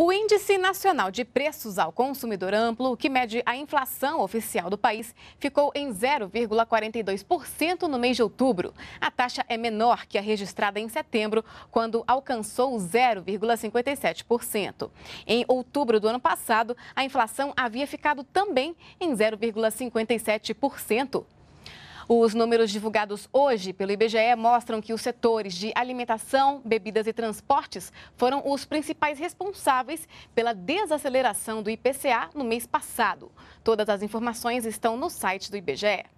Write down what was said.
O Índice Nacional de Preços ao Consumidor Amplo, que mede a inflação oficial do país, ficou em 0,42% no mês de outubro. A taxa é menor que a registrada em setembro, quando alcançou 0,57%. Em outubro do ano passado, a inflação havia ficado também em 0,57%. Os números divulgados hoje pelo IBGE mostram que os setores de alimentação, bebidas e transportes foram os principais responsáveis pela desaceleração do IPCA no mês passado. Todas as informações estão no site do IBGE.